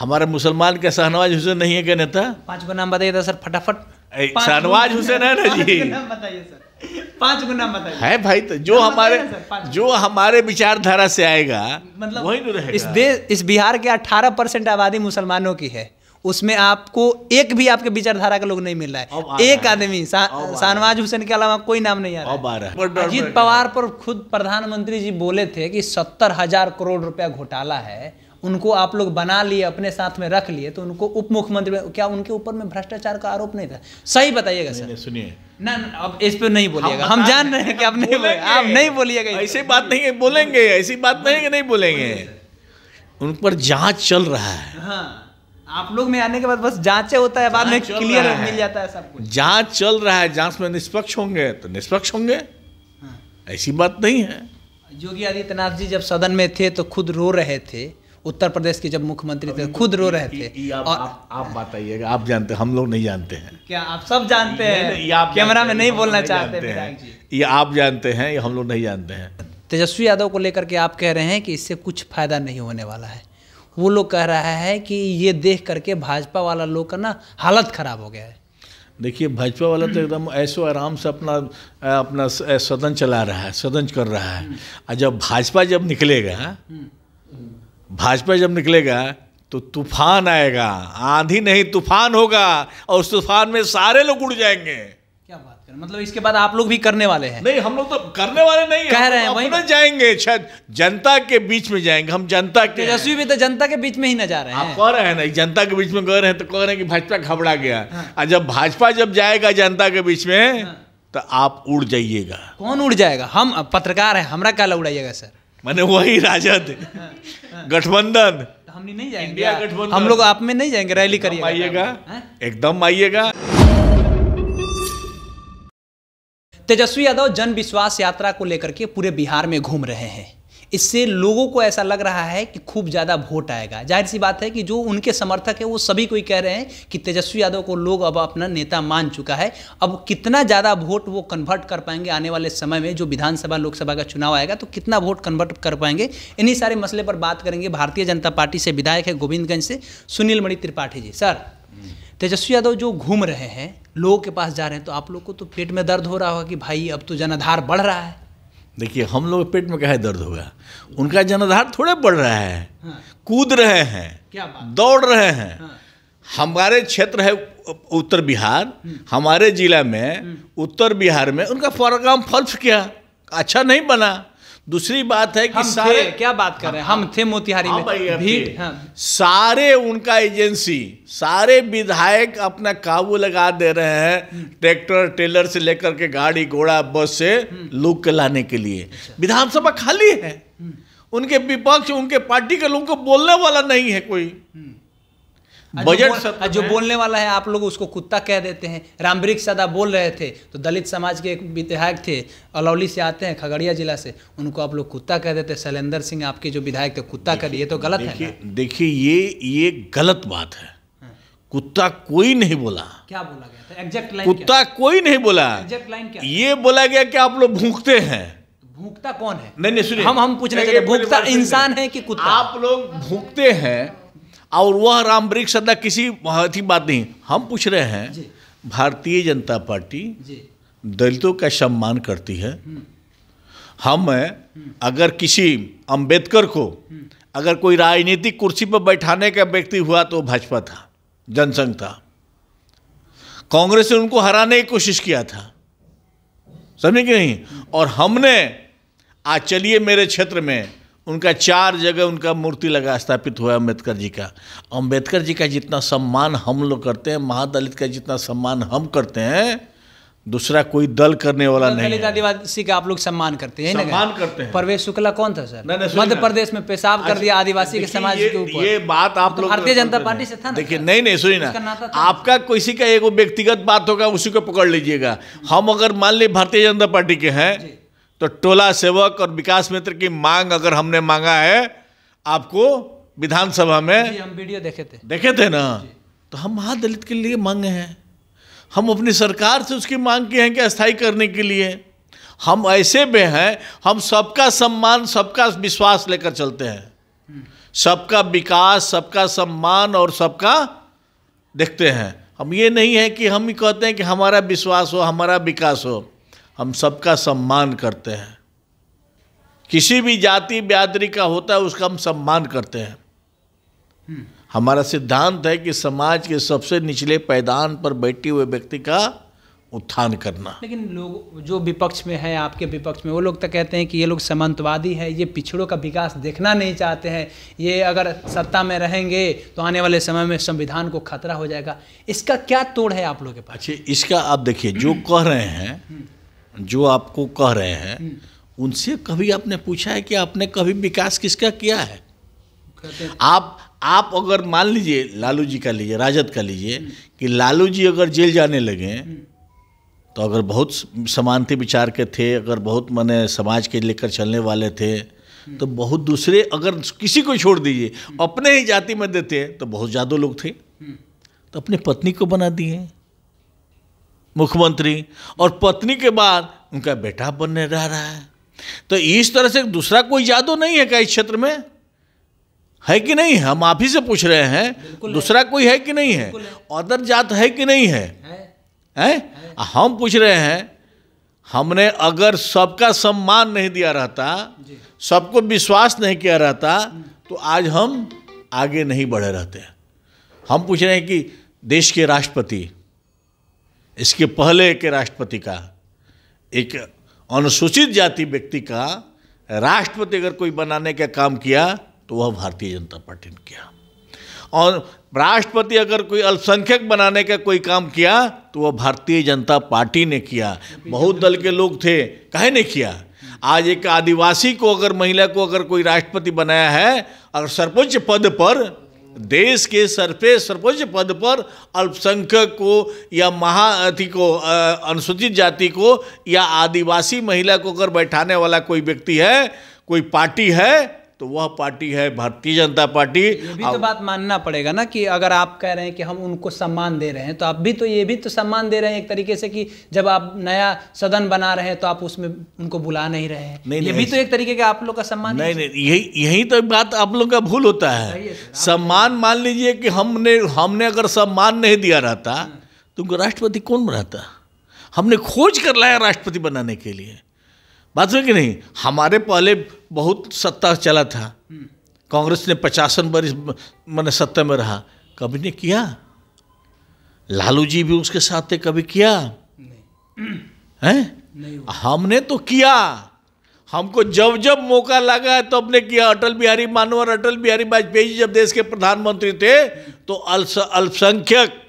हमारे मुसलमान के शहनवाज हुसैन नहीं है क्या नेता पांच गो नाम बताइए तो सर फटाफट शहनवाज हुसैन है ना जी बताइए सर पांच गो नाम बताइए है भाई तो जो हमारे जो हमारे विचारधारा से आएगा मतलब वही तो रहेगा इस देश इस बिहार के 18 परसेंट आबादी मुसलमानों की है उसमें आपको एक भी आपके विचारधारा का लोग नहीं मिल रहा है एक आदमी शाहनवाज हुसैन के अलावा कोई नाम नहीं आ रहा है अजीत पवार पर खुद प्रधानमंत्री जी बोले थे कि सत्तर हजार करोड़ रुपया घोटाला है उनको आप लोग बना लिए अपने साथ में रख लिए तो उनको उप मुख्यमंत्री क्या उनके ऊपर में भ्रष्टाचार का आरोप नहीं था सही बताइएगा सर सुनिए ना अब इस पर नहीं बोलिएगा हम, हम जान रहे हैं कि आप नहीं बोले आप नहीं बोलिएगा ऐसी बात नहीं है बोलेंगे ऐसी बात नहीं है नहीं बोलेंगे उन पर जांच चल रहा है हाँ, आप लोग में आने के बाद बस जांच होता है बाद में क्लियर मिल जाता है सब कुछ जांच चल रहा है जांच में निष्पक्ष होंगे तो निष्पक्ष होंगे हाँ। ऐसी बात नहीं है योगी आदित्यनाथ जी जब सदन में थे तो खुद रो रहे थे उत्तर प्रदेश के जब मुख्यमंत्री थे खुद रो रहे थे आप, आप बताइएगा आप जानते हम लोग नहीं जानते हैं क्या आप सब जानते हैं कैमरा में नहीं बोलना चाहते हैं ये आप जानते हैं ये हम लोग नहीं जानते हैं तेजस्वी यादव को लेकर के आप कह रहे हैं कि इससे कुछ फायदा नहीं होने वाला है वो लोग कह रहा है कि ये देख करके भाजपा वाला लोग का ना हालत खराब हो गया है देखिए भाजपा वाला तो एकदम ऐसो आराम से अपना अपना सदन चला रहा है सदन कर रहा है और जब भाजपा जब निकलेगा भाजपा जब निकलेगा तो तूफान आएगा आंधी नहीं तूफान होगा और उस तूफान में सारे लोग उड़ जाएंगे क्या बात कर मतलब इसके बाद आप लोग भी करने वाले हैं नहीं हम लोग तो करने वाले नहीं कह रहे हैं वहीं जाएंगे जनता के बीच में जाएंगे हम जनता के तेजस्वी भी तो जनता के बीच में ही ना जा रहे हैं आप कह रहे हैं ना जनता के बीच में कह रहे हैं तो कह रहे हैं कि भाजपा घबरा गया हाँ। और जब भाजपा जब जाएगा जनता के बीच में हाँ। तो आप उड़ जाइएगा कौन उड़ जाएगा हम पत्रकार है हमारा क्या उड़ाइएगा सर मैंने वही राजद गठबंधन हम नहीं जाएंगे इंडिया गठबंधन हम लोग आप में नहीं जाएंगे रैली करिए आइएगा एकदम आइएगा तेजस्वी यादव जन विश्वास यात्रा को लेकर के पूरे बिहार में घूम रहे हैं इससे लोगों को ऐसा लग रहा है कि खूब ज़्यादा वोट आएगा जाहिर सी बात है कि जो उनके समर्थक है वो सभी कोई कह रहे हैं कि तेजस्वी यादव को लोग अब अपना नेता मान चुका है अब कितना ज़्यादा वोट वो कन्वर्ट कर पाएंगे आने वाले समय में जो विधानसभा लोकसभा का चुनाव आएगा तो कितना वोट कन्वर्ट कर पाएंगे इन्हीं सारे मसले पर बात करेंगे भारतीय जनता पार्टी से विधायक है गोविंदगंज से सुनील मणि त्रिपाठी जी सर तेजस्वी यादव जो घूम रहे हैं लोगों के पास जा रहे हैं तो आप लोग को तो पेट में दर्द हो रहा होगा कि भाई अब तो जनाधार बढ़ रहा है देखिए हम लोग पेट में क्या है दर्द होगा उनका जनाधार थोड़े बढ़ रहा है हाँ। कूद रहे हैं क्या बात? दौड़ रहे हैं हाँ। हमारे क्षेत्र है उत्तर बिहार हम्म। हमारे जिला में हम्म। उत्तर बिहार में उनका प्रोग्राम फल्स क्या अच्छा नहीं बना दूसरी बात है कि सारे क्या बात कर रहे हैं हम थे मोतिहारी हाँ में भी हाँ। सारे उनका एजेंसी सारे विधायक अपना काबू लगा दे रहे हैं ट्रैक्टर टेलर से लेकर के गाड़ी घोड़ा बस से लोग के लाने के लिए अच्छा। विधानसभा खाली है हम्म। उनके विपक्ष उनके पार्टी के लोगों को बोलने वाला नहीं है कोई हम्म। बजट जो, जो बोलने वाला है आप लोग उसको कुत्ता कह देते हैं रामब्रिक सदा बोल रहे थे तो दलित समाज के एक विधायक थे अलौली से आते हैं खगड़िया जिला से उनको आप लोग कुत्ता कह देते हैं शैलेंद्र सिंह आपके जो विधायक थे कुत्ता कर ये तो गलत है देखिए ये ये गलत बात है हाँ। कुत्ता कोई नहीं बोला क्या बोला गया था एग्जैक्ट लाइन कुत्ता कोई नहीं बोला एग्जैक्ट लाइन क्या ये बोला गया कि आप लोग भूखते हैं भूखता कौन है नहीं नहीं सुनिए हम हम पूछ रहे थे भूखता इंसान है कि कुत्ता आप लोग भूखते हैं और वह राम वृक्ष सदा किसी थी बात नहीं हम पूछ रहे हैं भारतीय जनता पार्टी दलितों का सम्मान करती है हम्म। हम हम्म। अगर किसी अंबेडकर को हम्म। अगर कोई राजनीतिक कुर्सी पर बैठाने का व्यक्ति हुआ तो भाजपा था जनसंघ था कांग्रेस ने उनको हराने की कोशिश किया था समझे कि नहीं और हमने आज चलिए मेरे क्षेत्र में उनका चार जगह उनका मूर्ति लगा स्थापित हुआ अम्बेडकर जी का अम्बेडकर जी का जितना सम्मान हम लोग करते हैं महादलित का जितना सम्मान हम करते हैं दूसरा कोई दल करने वाला नहीं दलित आदिवासी का आप लोग सम्मान करते हैं सम्मान करते हैं परवेश शुक्ला कौन था सर मध्य प्रदेश में पेशाब कर अच्छा, दिया आदिवासी के समाज के ऊपर ये बात आप मतलब लोग भारतीय जनता पार्टी से था देखिए नहीं नहीं सुनिए ना आपका किसी का एक व्यक्तिगत बात होगा उसी को पकड़ लीजिएगा हम अगर मान ली भारतीय जनता पार्टी के हैं तो टोला सेवक और विकास मित्र की मांग अगर हमने मांगा है आपको विधानसभा में हम वीडियो देखे थे देखे थे ना तो हम महादलित के लिए मांगे हैं हम अपनी सरकार से उसकी मांग की है कि अस्थाई करने के लिए हम ऐसे में हैं हम सबका सम्मान सबका विश्वास लेकर चलते हैं हम्म। सबका विकास सबका सम्मान और सबका देखते हैं हम ये नहीं है कि हम ही कहते हैं कि हमारा विश्वास हो हमारा विकास हो हम सबका सम्मान करते हैं किसी भी जाति ब्यादरी का होता है उसका हम सम्मान करते हैं हमारा सिद्धांत है कि समाज के सबसे निचले पैदान पर बैठे हुए व्यक्ति का उत्थान करना लेकिन लोग जो विपक्ष में है आपके विपक्ष में वो लोग तो कहते हैं कि ये लोग समंतवादी है ये पिछड़ों का विकास देखना नहीं चाहते हैं ये अगर सत्ता में रहेंगे तो आने वाले समय में संविधान को खतरा हो जाएगा इसका क्या तोड़ है आप लोग के पास अच्छा इसका आप देखिए जो कह रहे हैं जो आपको कह रहे हैं हम्म। उनसे कभी आपने पूछा है कि आपने कभी विकास किसका किया है आप आप अगर मान लीजिए लालू जी का लीजिए राजद का लीजिए हम्म। कि लालू जी अगर जेल जाने लगे हम्म। तो अगर बहुत समानते विचार के थे अगर बहुत मैंने समाज के लेकर चलने वाले थे तो बहुत दूसरे अगर किसी को छोड़ दीजिए अपने ही जाति में देते तो बहुत ज़्यादा लोग थे तो अपनी पत्नी को बना दिए मुख्यमंत्री और पत्नी के बाद उनका बेटा बनने रह रहा है तो इस तरह से दूसरा कोई जादू नहीं है क्या इस क्षेत्र में है कि नहीं हम आप ही से पूछ रहे हैं दूसरा कोई है कि नहीं है अदर जात है कि नहीं है हैं हम पूछ रहे हैं हमने अगर सबका सम्मान नहीं दिया रहता सबको विश्वास नहीं किया रहता तो आज हम आगे नहीं बढ़े रहते हम पूछ रहे हैं कि देश के राष्ट्रपति इसके पहले के राष्ट्रपति का एक अनुसूचित जाति व्यक्ति का राष्ट्रपति अगर कोई बनाने का काम किया तो वह भारतीय जनता पार्टी ने किया और राष्ट्रपति अगर कोई अल्पसंख्यक बनाने का कोई काम किया तो वह भारतीय जनता पार्टी ने किया बहुत दल के लोग थे कहे ने किया आज एक आदिवासी को अगर महिला को अगर कोई राष्ट्रपति बनाया है और सर्वोच्च पद पर देश के सर सर्वोच्च पद पर अल्पसंख्यक को या महाअति को अनुसूचित जाति को या आदिवासी महिला को अगर बैठाने वाला कोई व्यक्ति है कोई पार्टी है तो वह पार्टी है भारतीय जनता पार्टी ये तो बात मानना पड़ेगा ना कि अगर आप कह रहे हैं कि हम उनको सम्मान दे रहे हैं तो आप भी तो ये भी तो सम्मान दे रहे हैं एक तरीके से कि जब आप नया सदन बना रहे हैं तो आप उसमें उनको बुला नहीं रहे हैं नहीं, ये नहीं, भी तो एक तरीके का आप लोग का सम्मान नहीं नहीं, नहीं यही यही तो बात आप लोग का भूल होता है सम्मान मान लीजिए कि हमने हमने अगर सम्मान नहीं दिया रहता तो राष्ट्रपति कौन बनाता हमने खोज कर लाया राष्ट्रपति बनाने के लिए बात हुई कि नहीं हमारे पहले बहुत सत्ता चला था हम्म। कांग्रेस ने पचासन वर्ष मैंने सत्ता में रहा कभी ने किया लालू जी भी उसके साथ थे कभी किया हैं हमने तो किया हमको जब जब मौका लगा तो ने किया अटल बिहारी मानवर अटल बिहारी वाजपेयी जी जब देश के प्रधानमंत्री थे तो अल्पसंख्यक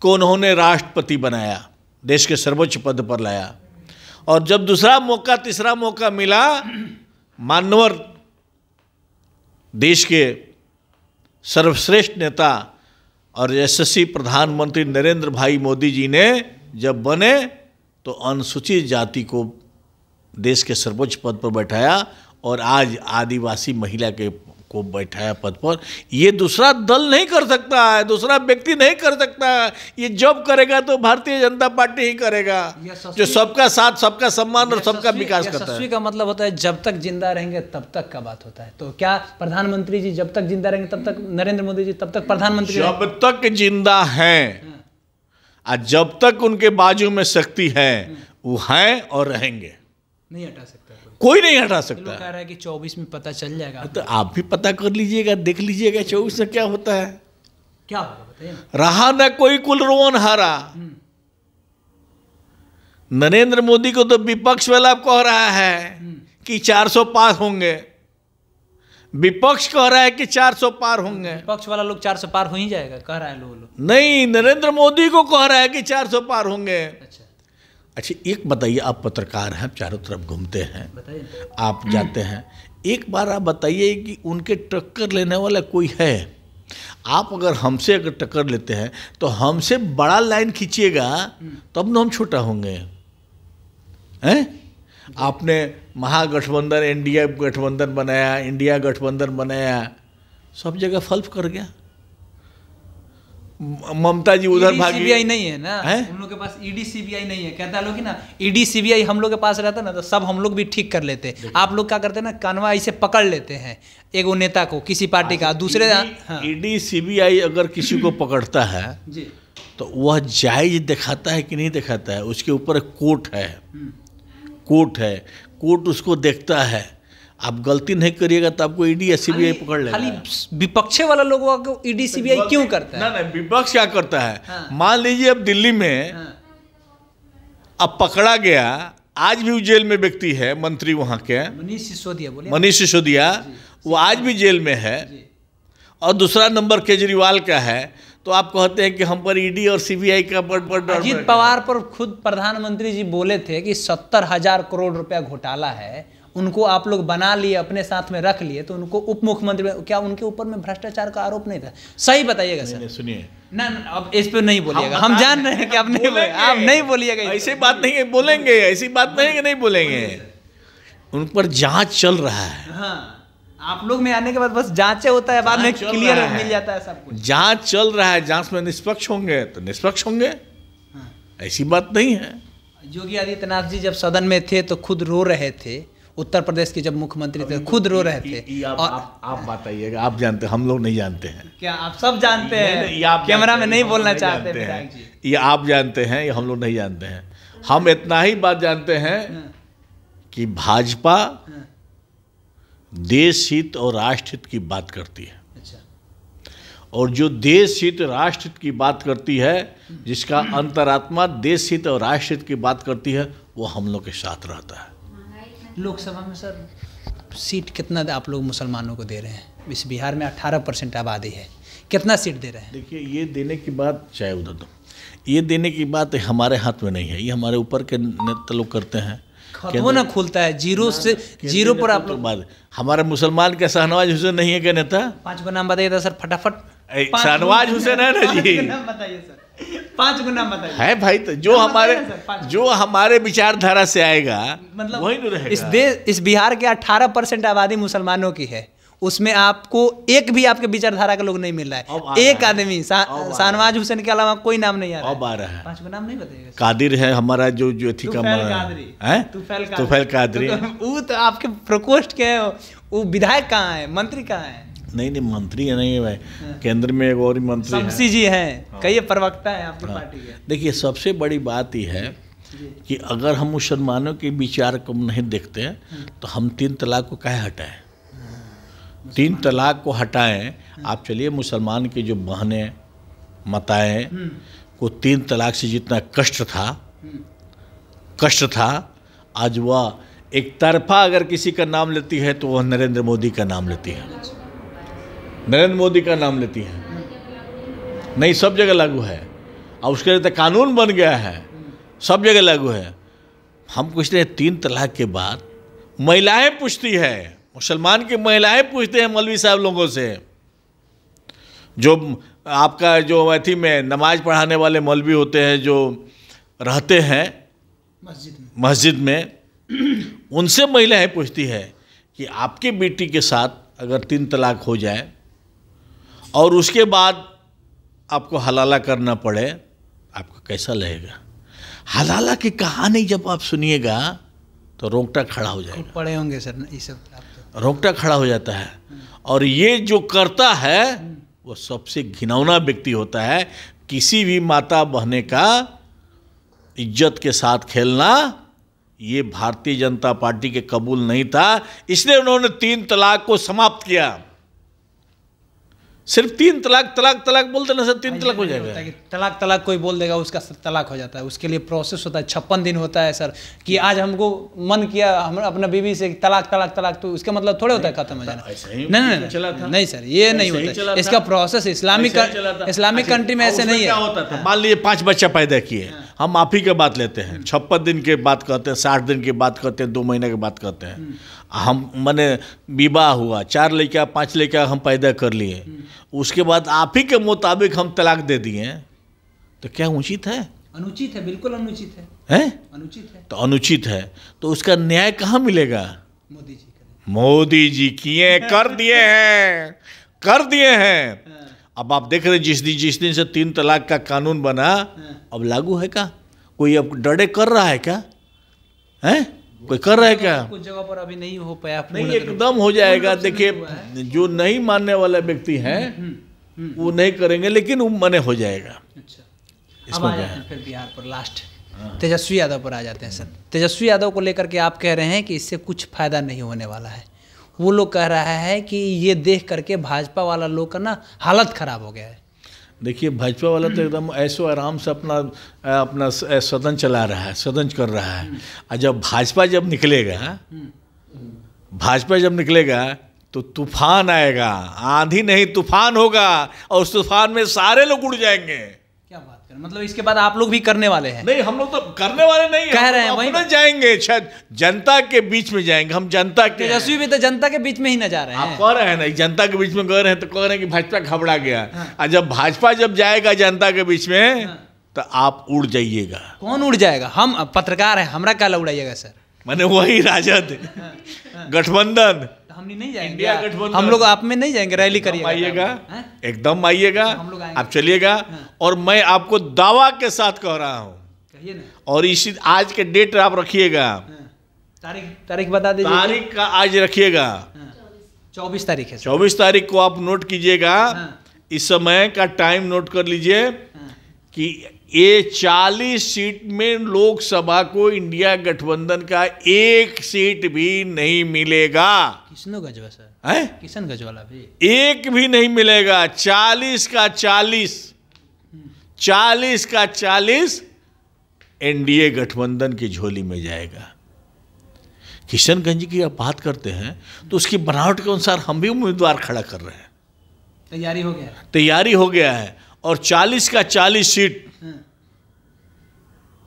को उन्होंने राष्ट्रपति बनाया देश के सर्वोच्च पद पर लाया और जब दूसरा मौका तीसरा मौका मिला मानवर देश के सर्वश्रेष्ठ नेता और यशस्वी प्रधानमंत्री नरेंद्र भाई मोदी जी ने जब बने तो अनुसूचित जाति को देश के सर्वोच्च पद पर बैठाया और आज आदिवासी महिला के को बैठाया पद पर ये दूसरा दल नहीं कर सकता है दूसरा व्यक्ति नहीं कर सकता है ये जब करेगा तो भारतीय जनता पार्टी ही करेगा जो सबका साथ सबका सम्मान और सबका विकास करता है का मतलब होता है जब तक जिंदा रहेंगे तब तक का बात होता है तो क्या प्रधानमंत्री जी जब तक जिंदा रहेंगे तब तक नरेंद्र मोदी जी तब तक प्रधानमंत्री जब तक जिंदा है आज जब तक उनके बाजू में शक्ति है हम्म। वो हैं और रहेंगे नहीं हटा सकता कोई नहीं हटा तो सकता कह रहा है कि चौबीस में पता चल जाएगा तो आप भी पता कर लीजिएगा देख लीजिएगा चौबीस में क्या होता है क्या होगा बताइए रहा ना कोई कुल रोन हारा हम्म। नरेंद्र मोदी को तो विपक्ष वाला कह रहा है हम्म। कि 400 पार होंगे विपक्ष कह रहा है कि 400 पार होंगे विपक्ष वाला लोग 400 पार हो ही जाएगा कह रहा है लोग लो। नहीं नरेंद्र मोदी को कह रहा है कि 400 पार होंगे अच्छा। अच्छा एक बताइए आप पत्रकार हैं चारों तरफ घूमते हैं आप जाते हैं एक बार आप बताइए कि उनके टक्कर लेने वाला कोई है आप अगर हमसे अगर टक्कर लेते हैं तो हमसे बड़ा लाइन खींचिएगा तब ना हम छोटा होंगे हैं आपने महागठबंधन इंडिया गठबंधन बनाया इंडिया गठबंधन बनाया सब जगह फल्फ कर गया ममता जी उधर भागी सीबीआई नहीं है ना है? हम लोग के पास ईडी सीबीआई नहीं है कहता लोग ना ईडी सीबीआई हम लोग के पास रहता ना तो सब हम लोग भी ठीक कर लेते आप लोग क्या करते ना कानवा ऐसे पकड़ लेते हैं एगो नेता को किसी पार्टी का दूसरे ईडी हाँ। सीबीआई अगर किसी को पकड़ता है तो वह जायज दिखाता है कि नहीं दिखाता है उसके ऊपर कोर्ट है हम्म। कोर्ट है कोर्ट उसको देखता है आप गलती नहीं करिएगा तो आपको ईडी e या सीबीआई पकड़ लेगा विपक्षे वाला लोगों ईडी सीबीआई क्यों करता है ना ना विपक्ष क्या करता है हाँ। मान लीजिए अब दिल्ली में हाँ। अब पकड़ा गया आज भी जेल में व्यक्ति है मंत्री वहां के मनीष सिसोदिया बोले मनीष सिसोदिया वो आज भी जेल में है और दूसरा नंबर केजरीवाल का है तो आप कहते हैं कि हम पर ईडी e और सीबीआई का बड़ बड़ अजीत पवार पर खुद प्रधानमंत्री जी बोले थे कि सत्तर हजार करोड़ रुपया घोटाला है उनको आप लोग बना लिए अपने साथ में रख लिए तो उनको उप मुख्यमंत्री क्या उनके ऊपर में भ्रष्टाचार का आरोप नहीं था सही बताइएगा सर सुनिए ना ना अब इस पर नहीं बोलिएगा हम, जान रहे हैं कि आप नहीं बोले आप नहीं बोलिएगा ऐसी बात नहीं है बोलेंगे ऐसी बात नहीं है नहीं बोलेंगे उन पर जांच चल रहा है हाँ, आप लोग में आने के बाद बस जांच होता है बाद में क्लियर मिल जाता है सब कुछ जांच चल रहा है जांच में निष्पक्ष होंगे तो निष्पक्ष होंगे हाँ। ऐसी बात नहीं है योगी आदित्यनाथ जी जब सदन में थे तो खुद रो रहे थे उत्तर प्रदेश के जब मुख्यमंत्री थे खुद रो रहे थे आप बताइएगा आप जानते हम लोग नहीं जानते हैं क्या आप सब जानते हैं कैमरा में नहीं बोलना चाहते हैं ये आप जानते हैं ये हम लोग नहीं जानते हैं हम इतना ही बात जानते हैं हाँ। कि भाजपा हाँ। देश हित और राष्ट्र हित की बात करती है अच्छा। और जो देश हित राष्ट्र हित की बात करती है जिसका हाँ। अंतरात्मा देश हित और राष्ट्र हित की बात करती है वो हम लोग के साथ रहता है लोकसभा में सर सीट कितना आप लोग मुसलमानों को दे रहे हैं इस बिहार में 18 परसेंट आबादी है कितना सीट दे रहे हैं देखिए ये देने की बात चाहे उधर दो ये देने की बात हमारे हाथ में नहीं है ये हमारे ऊपर के नेता लोग करते हैं वो ना खुलता है जीरो से जीरो पर आप तो लोग बात हमारे मुसलमान के शाहनवाज हुसैन नहीं है क्या नेता पांच का नाम बताइए तो, सर फटाफट शाहनवाज हुसैन है ना जी बताइए सर पांच गुना मतलब है भाई तो जो हाँ, हमारे जो हमारे विचारधारा से आएगा मतलब वही तो रहेगा इस देश इस बिहार के अठारह परसेंट आबादी मुसलमानों की है उसमें आपको एक भी आपके विचारधारा का लोग नहीं मिल रहा है एक आदमी सा, हुसैन के अलावा कोई नाम नहीं आ रहा है पांच नाम नहीं बताएगा कादिर है हमारा जो जो थी का है तुफैल कादरी वो तो आपके प्रकोष्ठ के वो विधायक कहाँ है मंत्री कहाँ है नहीं नहीं मंत्री है नहीं भाई केंद्र में एक और ही मंत्री है जी हैं हाँ। कई प्रवक्ता है आपकी हाँ। पार्टी के देखिए सबसे बड़ी बात यह है कि अगर हम मुसलमानों के विचार को नहीं देखते हैं हाँ। तो हम तीन तलाक को कहे हटाएं हाँ। तीन तलाक को हटाएं आप चलिए मुसलमान की जो बहने मताएं को तीन तलाक से जितना कष्ट था कष्ट था आज वह एक तरफा अगर किसी का नाम लेती है तो वह नरेंद्र मोदी का नाम लेती है नरेंद्र मोदी का नाम लेती हैं नहीं सब जगह लागू है और उसके लिए तो कानून बन गया है सब जगह लागू है हम पूछते हैं तीन तलाक के बाद महिलाएं पूछती है मुसलमान की महिलाएं पूछते हैं मौलवी साहब लोगों से जो आपका जो अथी में नमाज पढ़ाने वाले मौलवी होते हैं जो रहते हैं मस्जिद में मस्जिद में उनसे महिलाएं पूछती है कि आपके बेटी के साथ अगर तीन तलाक हो जाए और उसके बाद आपको हलाला करना पड़े आपको कैसा लगेगा हलाला की कहानी जब आप सुनिएगा तो रोंगटा खड़ा हो जाएगा पड़े होंगे सर ये सब तो। रोंगटा खड़ा हो जाता है और ये जो करता है वो सबसे घिनौना व्यक्ति होता है किसी भी माता बहने का इज्जत के साथ खेलना ये भारतीय जनता पार्टी के कबूल नहीं था इसलिए उन्होंने तीन तलाक को समाप्त किया सिर्फ तीन तलाक तलाक तलाक बोलते ना सर तीन तलाक हो जाएगा तलाक तलाक कोई बोल देगा उसका तलाक हो जाता है उसके लिए प्रोसेस होता है छप्पन दिन होता है सर कि आज हमको मन किया हम अपने बीवी से तलाक तलाक तलाक तो उसके मतलब थोड़े होता है खत्म हो जाना नहीं नहीं नहीं नहीं सर ये नहीं होता इसका प्रोसेस इस्लामिक इस्लामिक कंट्री में ऐसे नहीं है मान लीजिए पाँच बच्चा पैदा किए हाँ। हम माफ़ी के बात लेते हैं छप्पन दिन के बात कहते हैं साठ दिन की बात कहते हैं दो महीने के बात कहते हैं हम मैंने विवाह हुआ चार लड़का पांच लड़का हम पैदा कर लिए उसके बाद आप ही के मुताबिक हम तलाक दे दिए तो क्या उचित है अनुचित है बिल्कुल अनुचित है हैं अनुचित है तो अनुचित है तो उसका न्याय कहाँ मिलेगा मोदी जी मोदी जी किए कर दिए हैं कर दिए हैं अब आप देख रहे जिस दिन जिस दिन से तीन तलाक का कानून बना हाँ। अब लागू है क्या कोई अब डरे कर रहा है क्या है कोई कर रहा है क्या कुछ जगह पर अभी नहीं हो पाया नहीं एकदम हो जाएगा देखिए जो नहीं मानने वाले व्यक्ति हैं हम्म, हम्म, हम्म। वो नहीं करेंगे लेकिन वो मने हो जाएगा अच्छा फिर बिहार पर लास्ट हाँ। तेजस्वी यादव पर आ जाते हैं सर तेजस्वी यादव को लेकर के आप कह रहे हैं कि इससे कुछ फायदा नहीं होने वाला है वो लोग कह रहा है कि ये देख करके भाजपा वाला लोग का ना हालत ख़राब हो गया है देखिए भाजपा वाला तो एकदम ऐसो आराम से अपना अपना सदन चला रहा है सदन कर रहा है और जब भाजपा जब निकलेगा भाजपा जब निकलेगा तो तूफान आएगा आंधी नहीं तूफान होगा और उस तूफान में सारे लोग उड़ जाएंगे मतलब इसके बाद आप लोग भी करने वाले हैं नहीं हम लोग तो करने वाले नहीं कह रहे हैं वहीं जाएंगे शायद जनता के बीच में जाएंगे हम जनता के तेजस्वी भी तो जनता के बीच में ही ना जा रहे हैं आप कह रहे हैं ना जनता के बीच में कह रहे हैं तो कह रहे हैं कि भाजपा घबरा गया हाँ। और जब भाजपा जब जाएगा जनता के बीच में हाँ। तो आप उड़ जाइएगा कौन उड़ जाएगा हम पत्रकार हैं हमारा क्या उड़ाइएगा सर मैंने वही राजद हाँ। गठबंधन हमने नहीं जाएंगे इंडिया गठबंधन हम लोग आप में नहीं जाएंगे रैली करिए आइएगा हाँ? एकदम आइएगा आप चलिएगा हाँ। और मैं आपको दावा के साथ कह रहा हूँ और इसी आज के डेट आप रखिएगा हाँ। तारीख तारीख बता दीजिए तारीख का आज रखिएगा चौबीस तारीख है चौबीस तारीख को आप नोट कीजिएगा इस समय का टाइम नोट कर लीजिए कि ये चालीस सीट में लोकसभा को इंडिया गठबंधन का एक सीट भी नहीं मिलेगा किसनो गजवा सर है किशन गजवाला भी एक भी नहीं मिलेगा चालीस का चालीस चालीस का चालीस एनडीए गठबंधन की झोली में जाएगा किशनगंज की आप बात करते हैं तो उसकी बनावट के अनुसार हम भी उम्मीदवार खड़ा कर रहे हैं तैयारी हो गया तैयारी हो गया है और चालीस का चालीस सीट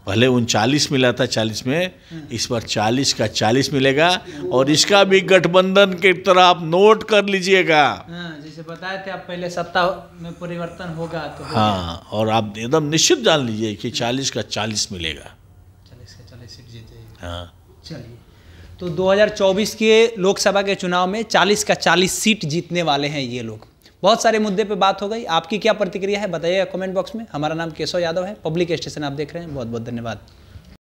पहले हाँ। उनचालीस मिला था चालीस में हाँ। इस बार चालीस का चालीस मिलेगा और इसका भी गठबंधन की तरह आप नोट कर लीजिएगा हाँ, जैसे बताए थे आप पहले सत्ता में परिवर्तन होगा तो हो हाँ और आप एकदम निश्चित जान लीजिए कि चालीस का चालीस मिलेगा चालीस का चालीस सीट जीते हाँ चलिए तो 2024 के लोकसभा के चुनाव में 40 का 40 सीट जीतने वाले हैं ये लोग बहुत सारे मुद्दे पे बात हो गई आपकी क्या प्रतिक्रिया है बताइएगा कमेंट बॉक्स में हमारा नाम केशव यादव है पब्लिक स्टेशन आप देख रहे हैं बहुत बहुत धन्यवाद